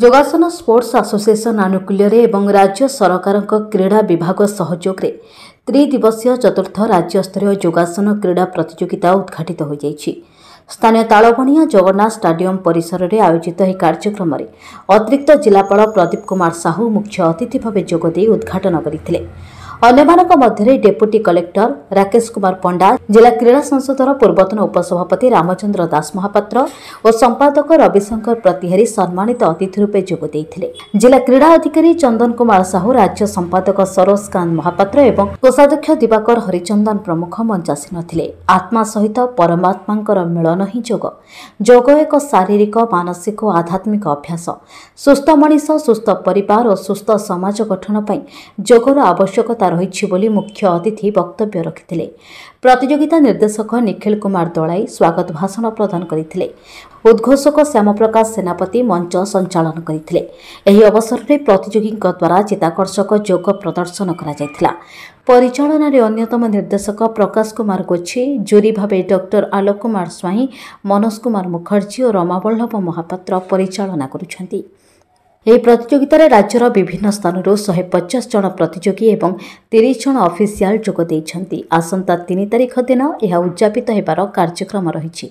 ଯୋଗାସନ sports association ଆନୁକୂଲ୍ୟରେ ଏବଂ ରାଜ୍ୟ ସରକାରଙ୍କ କ୍ରୀଡ଼ା ବିଭାଗ ସହଯୋଗରେ ତ୍ରିଦିବସୀୟ ଚତୁର୍ଥ ରାଜ୍ୟସ୍ତରୀୟ ଯୋଗାସନ କ୍ରୀଡ଼ା ପ୍ରତିଯୋଗିତା ଉଦ୍ଘାଟିତ ହୋଇଯାଇଛି ସ୍ଥାନୀୟ ତାଳବଣିଆ ଜଗନ୍ନାଥ ଷ୍ଟାଡିୟମ୍ ପରିସରରେ ଆୟୋଜିତ ଏହି କାର୍ଯ୍ୟକ୍ରମରେ ଅତିରିକ୍ତ ଜିଲ୍ଲାପାଳ ପ୍ରଦୀପ କୁମାର ସାହୁ ମୁଖ୍ୟ ଅତିଥି ଭାବେ ଯୋଗଦେଇ ଉଦ୍ଘାଟନ କରିଥିଲେ ଅନ୍ୟମାନଙ୍କ ମଧ୍ୟରେ ଡେପୁଟି କଲେକ୍ଟର ରାକେଶ କୁମାର ପଣ୍ଡା ଜିଲ୍ଲା କ୍ରୀଡ଼ା ସଂସଦର ପୂର୍ବତନ ଉପସଭାପତି ରାମଚନ୍ଦ୍ର ଦାସ ମହାପାତ୍ର ଓ ସମ୍ପାଦକ ରବିଶଙ୍କର ପ୍ରତିହାରୀ ସମ୍ମାନିତ ଅତିଥି ରୂପେ ଯୋଗ ଦେଇଥିଲେ ଜିଲ୍ଲା କ୍ରୀଡ଼ା ଅଧିକାରୀ ଚନ୍ଦନ କୁମାର ସାହୁ ରାଜ୍ୟ ସମ୍ପାଦକ ସରୋଜ କାନ୍ତ ମହାପାତ୍ର ଏବଂ କୋଷାଧ୍ୟକ୍ଷ ଦିବାକର ହରିଚନ୍ଦନ ପ୍ରମୁଖ ମଞ୍ଚାସୀନ ଥିଲେ ଆତ୍ମା ସହିତ ପରମାତ୍ମାଙ୍କର ମିଳନ ହିଁ ଯୋଗ ଯୋଗ ଏକ ଶାରୀରିକ ମାନସିକ ଓ ଆଧ୍ୟାତ୍ମିକ ଅଭ୍ୟାସ ସୁସ୍ଥ ମଣିଷ ସୁସ୍ଥ ପରିବାର ଓ ସୁସ୍ଥ ସମାଜ ଗଠନ ପାଇଁ ଯୋଗର ଆବଶ୍ୟକତା ରହିଛି ବୋଲି ମୁଖ୍ୟ ଅତିଥି ବକ୍ତବ୍ୟ ରଖିଥିଲେ ପ୍ରତିଯୋଗିତା ନିର୍ଦ୍ଦେଶକ ନିଖିଳ କୁମାର ଦଳାଇ ସ୍ୱାଗତ ଭାଷଣ ପ୍ରଦାନ କରିଥିଲେ ଉଦ୍ଘୋଷକ ଶ୍ୟାମପ୍ରକାଶ ସେନାପତି ମଞ୍ଚ ସଞ୍ଚାଳନ କରିଥିଲେ ଏହି ଅବସରରେ ପ୍ରତିଯୋଗୀଙ୍କ ଦ୍ୱାରା ଚିତାକର୍ଷକ ଯୋଗ ପ୍ରଦର୍ଶନ କରାଯାଇଥିଲା ପରିଚାଳନାରେ ଅନ୍ୟତମ ନିର୍ଦ୍ଦେଶକ ପ୍ରକାଶ କୁମାର ଗୋଛି ଜୁରି ଭାବେ ଡକ୍ଟର ଆଲୋକ କୁମାର ସ୍ୱାଇଁ ମନୋଜ କୁମାର ମୁଖାର୍ଜୀ ଓ ରମାବଲ୍ଲଭ ମହାପାତ୍ର ପରିଚାଳନା କରୁଛନ୍ତି ଏହି ପ୍ରତିଯୋଗିତାରେ ରାଜ୍ୟର ବିଭିନ୍ନ ସ୍ଥାନରୁ ଶହେ ପଚାଶ ଜଣ ପ୍ରତିଯୋଗୀ ଏବଂ ତିରିଶ ଜଣ ଅଫିସିଆଲ୍ ଯୋଗ ଦେଇଛନ୍ତି ଆସନ୍ତା ତିନି ତାରିଖ ଦିନ ଏହା ଉଦ୍ଯାପିତ ହେବାର କାର୍ଯ୍ୟକ୍ରମ ରହିଛି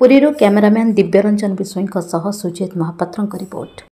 ପୁରୀରୁ କ୍ୟାମେରାମ୍ୟାନ୍ ଦିବ୍ୟରଞ୍ଜନ ବିଶୋଇଙ୍କ ସହ ସୁଜିତ ମହାପାତ୍ରଙ୍କ ରିପୋର୍ଟ